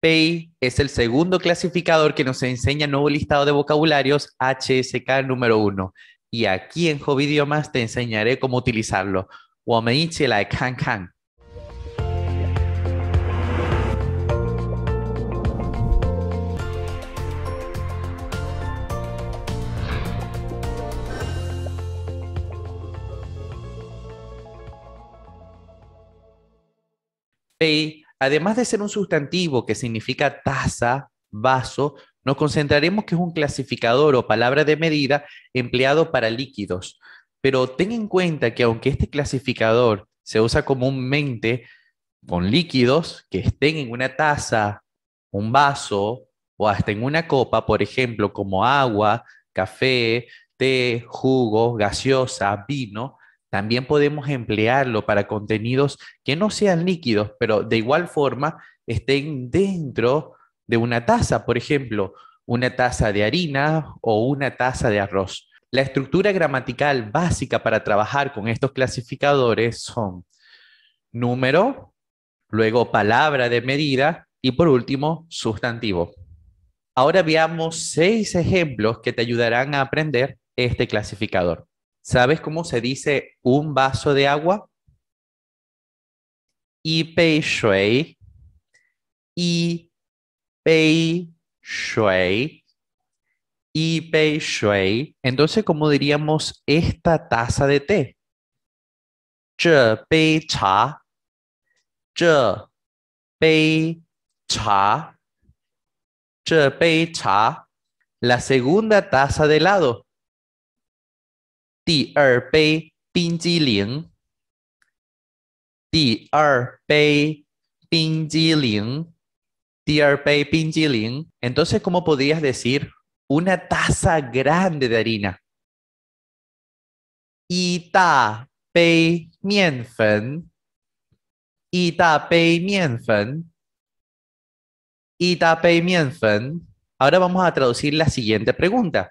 PEI es el segundo clasificador que nos enseña nuevo listado de vocabularios HSK número 1. Y aquí en Hobby Idiomas te enseñaré cómo utilizarlo. PEI Además de ser un sustantivo que significa taza, vaso, nos concentraremos que es un clasificador o palabra de medida empleado para líquidos. Pero ten en cuenta que aunque este clasificador se usa comúnmente con líquidos que estén en una taza, un vaso o hasta en una copa, por ejemplo, como agua, café, té, jugo, gaseosa, vino, también podemos emplearlo para contenidos que no sean líquidos, pero de igual forma estén dentro de una taza, por ejemplo, una taza de harina o una taza de arroz. La estructura gramatical básica para trabajar con estos clasificadores son número, luego palabra de medida y por último sustantivo. Ahora veamos seis ejemplos que te ayudarán a aprender este clasificador. ¿Sabes cómo se dice un vaso de agua? Y pei shui. Y pei shui. Y pei shui. Entonces, ¿cómo diríamos esta taza de té? Zhe pei cha. Zhe pei cha. pei cha. La segunda taza de helado. Entonces, ¿cómo podrías decir una taza grande de harina? Y ta bei mian fen. Y ta bei mian fen. Y ta bei mian fen. Ahora vamos a traducir la siguiente pregunta.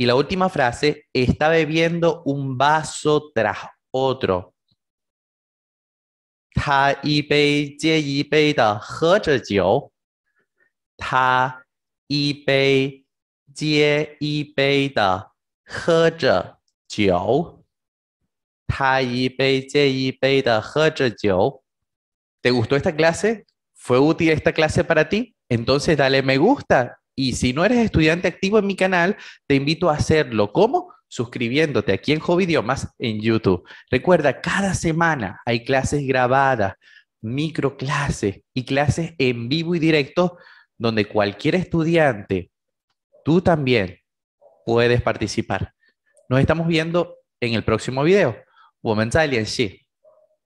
Y la última frase, está bebiendo un vaso tras otro. Ta y bei y bei Ta y bei y bei Ta ¿Te gustó esta clase? ¿Fue útil esta clase para ti? Entonces dale me gusta y si no eres estudiante activo en mi canal, te invito a hacerlo. ¿Cómo? Suscribiéndote aquí en Hobby Idiomas en YouTube. Recuerda, cada semana hay clases grabadas, microclases y clases en vivo y directo donde cualquier estudiante, tú también, puedes participar. Nos estamos viendo en el próximo video. ¡Sí!